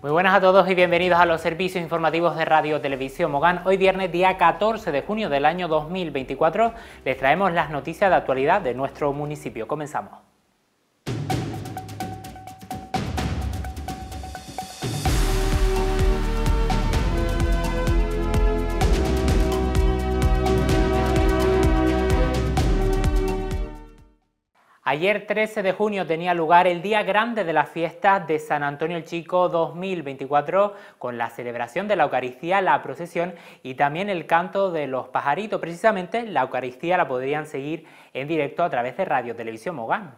Muy buenas a todos y bienvenidos a los servicios informativos de Radio Televisión Mogán. Hoy viernes día 14 de junio del año 2024 les traemos las noticias de actualidad de nuestro municipio. Comenzamos. Ayer 13 de junio tenía lugar el día grande de las fiestas de San Antonio el Chico 2024 con la celebración de la Eucaristía, la procesión y también el canto de los pajaritos. Precisamente la Eucaristía la podrían seguir en directo a través de Radio Televisión Mogán.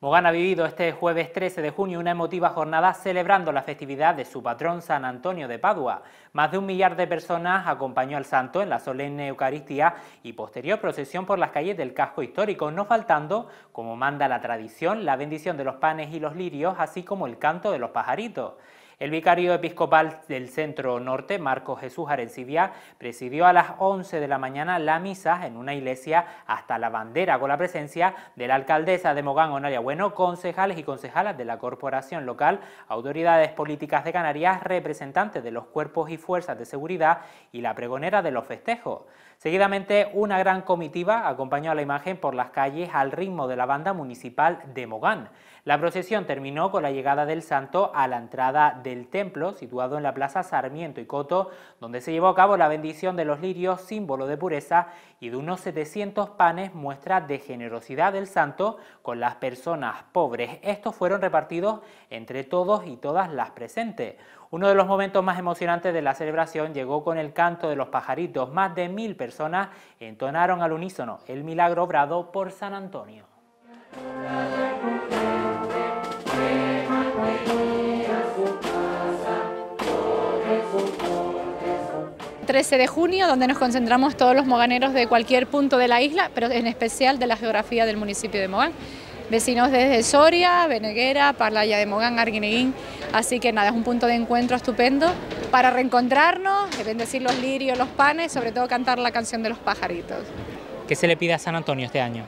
Mogán ha vivido este jueves 13 de junio una emotiva jornada celebrando la festividad de su patrón San Antonio de Padua. Más de un millar de personas acompañó al santo en la solemne Eucaristía y posterior procesión por las calles del casco histórico, no faltando, como manda la tradición, la bendición de los panes y los lirios, así como el canto de los pajaritos. El vicario episcopal del Centro Norte, Marco Jesús Arencibia, presidió a las 11 de la mañana la misa en una iglesia hasta la bandera con la presencia de la alcaldesa de Mogán, Onaria Bueno, concejales y concejalas de la corporación local, autoridades políticas de Canarias, representantes de los cuerpos y fuerzas de seguridad y la pregonera de los festejos. Seguidamente, una gran comitiva acompañó a la imagen por las calles al ritmo de la banda municipal de Mogán. La procesión terminó con la llegada del santo a la entrada del templo, situado en la plaza Sarmiento y Coto, donde se llevó a cabo la bendición de los lirios, símbolo de pureza, y de unos 700 panes, muestra de generosidad del santo con las personas pobres. Estos fueron repartidos entre todos y todas las presentes. Uno de los momentos más emocionantes de la celebración llegó con el canto de los pajaritos. Más de mil personas entonaron al unísono el milagro obrado por San Antonio. ...13 de junio, donde nos concentramos todos los moganeros de cualquier punto de la isla... ...pero en especial de la geografía del municipio de Mogán vecinos desde Soria, Beneguera, Parlaya de Mogán, Arguineguín. Así que nada, es un punto de encuentro estupendo para reencontrarnos, bendecir los lirios, los panes, sobre todo cantar la canción de los pajaritos. ¿Qué se le pide a San Antonio este año?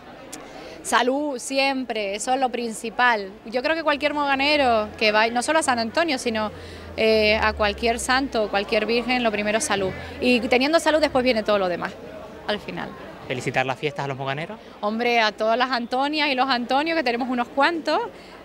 Salud siempre, eso es lo principal. Yo creo que cualquier moganero que va, no solo a San Antonio, sino eh, a cualquier santo, cualquier virgen, lo primero es salud. Y teniendo salud después viene todo lo demás, al final felicitar las fiestas a los moganeros? Hombre, a todas las Antonias y los Antonios, que tenemos unos cuantos,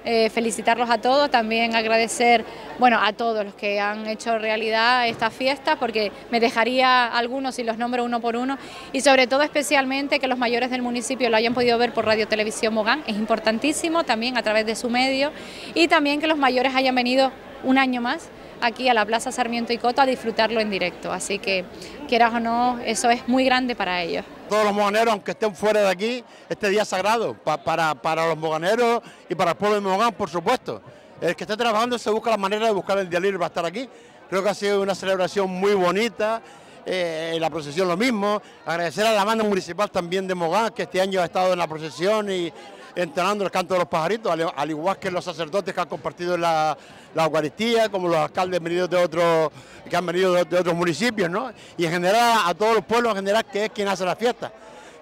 eh, felicitarlos a todos, también agradecer bueno, a todos los que han hecho realidad esta fiesta, porque me dejaría algunos y los nombro uno por uno, y sobre todo especialmente que los mayores del municipio lo hayan podido ver por Radio Televisión Mogán, es importantísimo también a través de su medio, y también que los mayores hayan venido un año más aquí a la Plaza Sarmiento y Coto a disfrutarlo en directo. Así que, quieras o no, eso es muy grande para ellos. Todos los moganeros, aunque estén fuera de aquí, este día es sagrado para, para, los moganeros y para el pueblo de Mogán, por supuesto. El que esté trabajando se busca la manera de buscar el día libre para estar aquí. Creo que ha sido una celebración muy bonita, eh, la procesión lo mismo. Agradecer a la banda municipal también de Mogán, que este año ha estado en la procesión y ...entrenando el canto de los pajaritos, al, igual que los sacerdotes que han compartido la, la, Eucaristía, como los alcaldes venidos de otros, que han venido de, otros municipios, ¿no? Y en general a todos los pueblos en general que es quien hace la fiesta.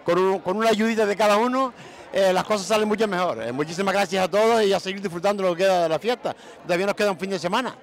Con, una ayudita de cada uno eh, las cosas salen mucho mejor. Eh, muchísimas gracias a todos y a seguir disfrutando lo que queda de la fiesta. Todavía nos queda un fin de semana.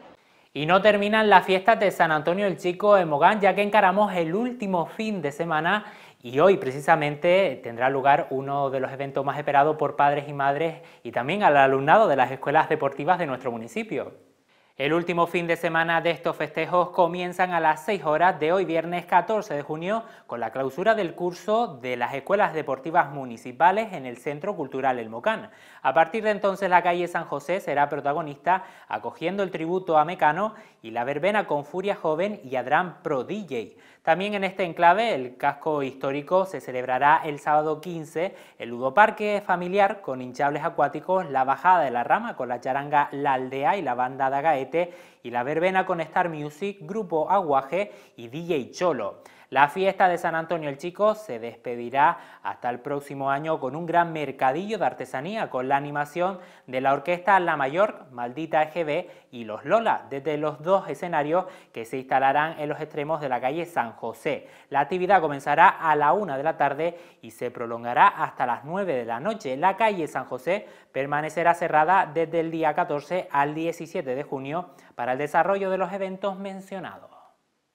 Y no terminan las fiestas de San Antonio el Chico de Mogán, ya que encaramos el último fin de semana y hoy precisamente tendrá lugar uno de los eventos más esperados por padres y madres y también al alumnado de las escuelas deportivas de nuestro municipio. El último fin de semana de estos festejos comienzan a las 6 horas de hoy viernes 14 de junio con la clausura del curso de las escuelas deportivas municipales en el Centro Cultural El Mocán. A partir de entonces la calle San José será protagonista acogiendo el tributo a Mecano y la verbena con Furia Joven y Adrán Pro DJ. También en este enclave, el casco histórico, se celebrará el sábado 15 el ludoparque familiar con hinchables acuáticos, la bajada de la rama con la charanga La Aldea y la banda Dagaete y la verbena con Star Music, Grupo Aguaje y DJ Cholo. La fiesta de San Antonio el Chico se despedirá hasta el próximo año con un gran mercadillo de artesanía con la animación de la orquesta La Mayor, Maldita EGB y Los Lola, desde los dos escenarios que se instalarán en los extremos de la calle San José. La actividad comenzará a la una de la tarde y se prolongará hasta las 9 de la noche. La calle San José permanecerá cerrada desde el día 14 al 17 de junio para el desarrollo de los eventos mencionados.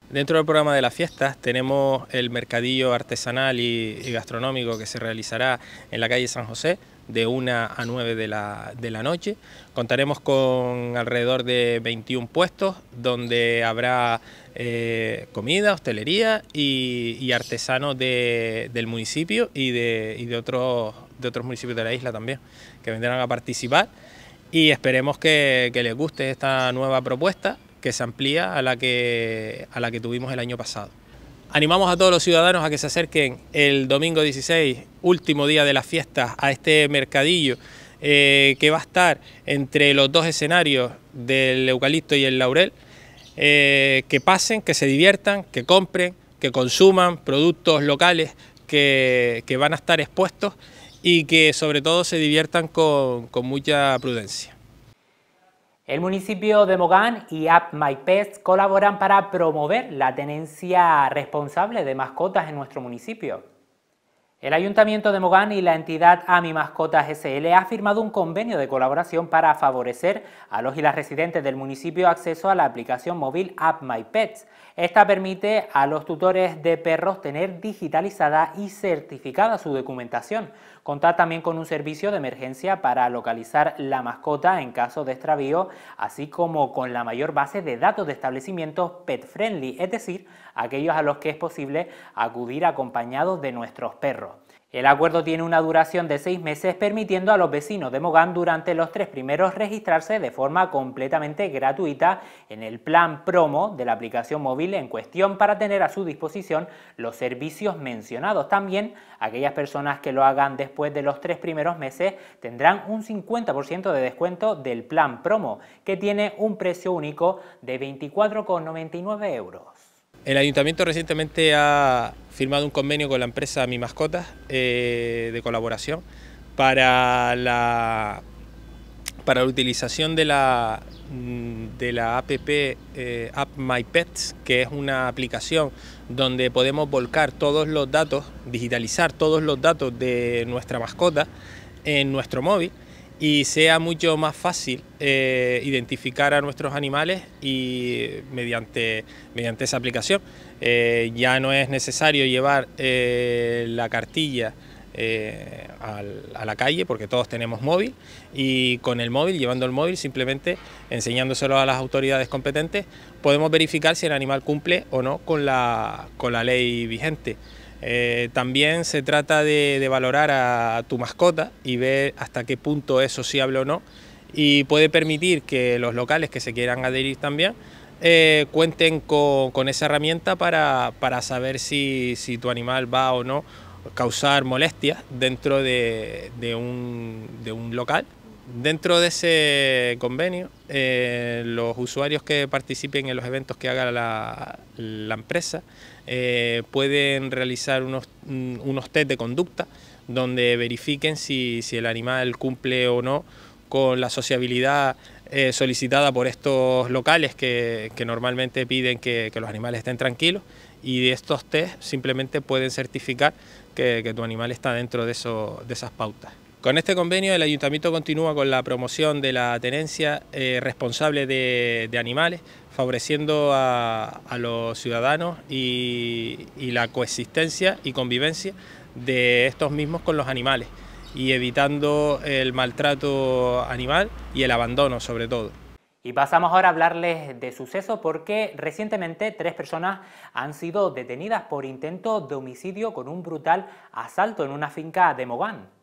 Dentro del programa de las fiestas tenemos el mercadillo artesanal y, gastronómico que se realizará en la calle San José de 1 a 9 de la, noche. Contaremos con alrededor de 21 puestos donde habrá eh, comida, hostelería y, artesanos del municipio y, de, otros, municipios de la isla también que vendrán a participar y esperemos que les guste esta nueva propuesta que se amplía a la que, a la que tuvimos el año pasado. Animamos a todos los ciudadanos a que se acerquen el domingo 16, último día de las fiestas, a este mercadillo eh, que va a estar entre los dos escenarios del eucalipto y el laurel. Eh, que pasen, que se diviertan, que compren, que consuman productos locales que, van a estar expuestos y que sobre todo se diviertan con mucha prudencia. El municipio de Mogán y App My Pets colaboran para promover la tenencia responsable de mascotas en nuestro municipio. El Ayuntamiento de Mogán y la entidad AMI Mascotas SL ha firmado un convenio de colaboración para favorecer a los y las residentes del municipio acceso a la aplicación móvil App My Pets, esta permite a los tutores de perros tener digitalizada y certificada su documentación. Contar también con un servicio de emergencia para localizar la mascota en caso de extravío, así como con la mayor base de datos de establecimientos pet friendly, es decir, aquellos a los que es posible acudir acompañados de nuestros perros. El acuerdo tiene una duración de seis meses permitiendo a los vecinos de Mogán durante los tres primeros registrarse de forma completamente gratuita en el plan promo de la aplicación móvil en cuestión para tener a su disposición los servicios mencionados. También aquellas personas que lo hagan después de los tres primeros meses tendrán un 50% de descuento del plan promo que tiene un precio único de 24,99 euros. El ayuntamiento recientemente ha firmado un convenio con la empresa Mi Mascotas eh, de colaboración para la, para la utilización de la, mm, de la app, eh, app My Pets, que es una aplicación donde podemos volcar todos los datos, digitalizar todos los datos de nuestra mascota en nuestro móvil y sea mucho más fácil eh, identificar a nuestros animales y mediante, mediante esa aplicación. Eh, ya no es necesario llevar eh, la cartilla a, la calle porque todos tenemos móvil y con el móvil, llevando el móvil, simplemente enseñándoselo a las autoridades competentes, podemos verificar si el animal cumple o no con con la ley vigente. Eh, también se trata de, valorar a, tu mascota y ver hasta qué punto es sociable o no y puede permitir que los locales que se quieran adherir también eh, cuenten con, esa herramienta para, saber si, tu animal va o no a causar molestias dentro de un local. Dentro de ese convenio, eh, los usuarios que participen en los eventos que haga la, empresa eh, pueden realizar unos, mm, unos test de conducta donde verifiquen si, el animal cumple o no con la sociabilidad eh, solicitada por estos locales que, normalmente piden que, los animales estén tranquilos y de estos test simplemente pueden certificar que, tu animal está dentro de, eso, de esas pautas. Con este convenio el Ayuntamiento continúa con la promoción de la tenencia eh, responsable de, animales, favoreciendo a, los ciudadanos y, y, la coexistencia y convivencia de estos mismos con los animales y evitando el maltrato animal y el abandono sobre todo. Y pasamos ahora a hablarles de suceso porque recientemente tres personas han sido detenidas por intento de homicidio con un brutal asalto en una finca de Mogán.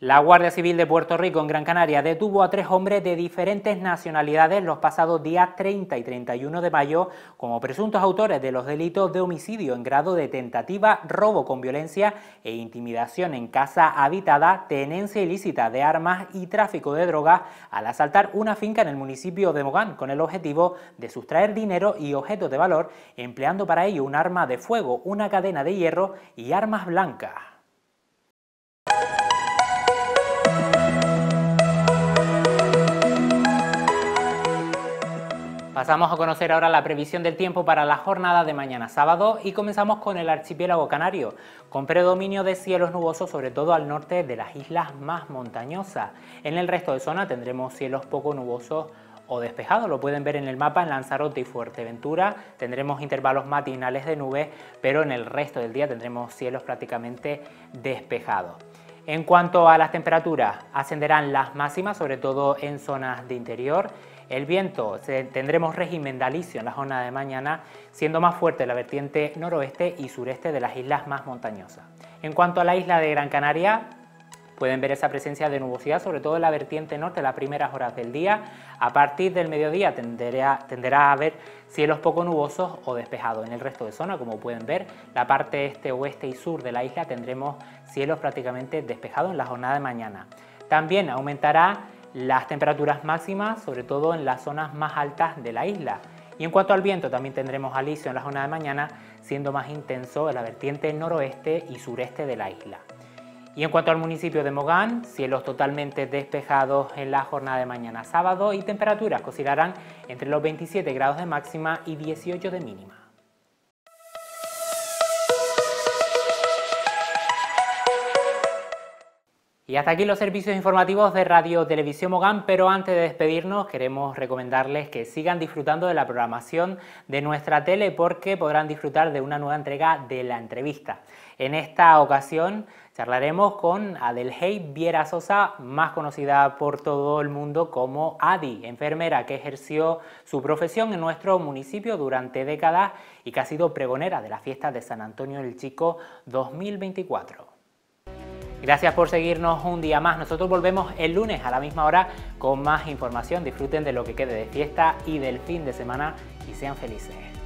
La Guardia Civil de Puerto Rico en Gran Canaria detuvo a tres hombres de diferentes nacionalidades los pasados días 30 y 31 de mayo como presuntos autores de los delitos de homicidio en grado de tentativa, robo con violencia e intimidación en casa habitada, tenencia ilícita de armas y tráfico de drogas al asaltar una finca en el municipio de Mogán con el objetivo de sustraer dinero y objetos de valor empleando para ello un arma de fuego, una cadena de hierro y armas blancas. Pasamos a conocer ahora la previsión del tiempo para la jornada de mañana sábado y comenzamos con el archipiélago canario, con predominio de cielos nubosos sobre todo al norte de las islas más montañosas. En el resto de zona tendremos cielos poco nubosos o despejados, lo pueden ver en el mapa en Lanzarote y Fuerteventura, tendremos intervalos matinales de nubes, pero en el resto del día tendremos cielos prácticamente despejados. En cuanto a las temperaturas, ascenderán las máximas, sobre todo en zonas de interior, el viento, tendremos régimen dalicio en la zona de mañana, siendo más fuerte la vertiente noroeste y sureste de las islas más montañosas. En cuanto a la isla de Gran Canaria, Pueden ver esa presencia de nubosidad, sobre todo en la vertiente norte, las primeras horas del día. A partir del mediodía tenderá, a haber cielos poco nubosos o despejados. En el resto de zona, como pueden ver, la parte este, oeste y sur de la isla tendremos cielos prácticamente despejados en la jornada de mañana. También aumentará las temperaturas máximas, sobre todo en las zonas más altas de la isla. Y en cuanto al viento, también tendremos alisio en la zona de mañana, siendo más intenso en la vertiente noroeste y sureste de la isla. Y en cuanto al municipio de Mogán, cielos totalmente despejados en la jornada de mañana sábado y temperaturas que oscilarán entre los 27 grados de máxima y 18 de mínima. Y hasta aquí los servicios informativos de Radio Televisión Mogán, pero antes de despedirnos queremos recomendarles que sigan disfrutando de la programación de nuestra tele porque podrán disfrutar de una nueva entrega de la entrevista. En esta ocasión charlaremos con Adelhei Viera Sosa, más conocida por todo el mundo como Adi, enfermera que ejerció su profesión en nuestro municipio durante décadas y que ha sido pregonera de la fiesta de San Antonio el Chico 2024. Gracias por seguirnos un día más. Nosotros volvemos el lunes a la misma hora con más información. Disfruten de lo que quede de fiesta y del fin de semana y sean felices.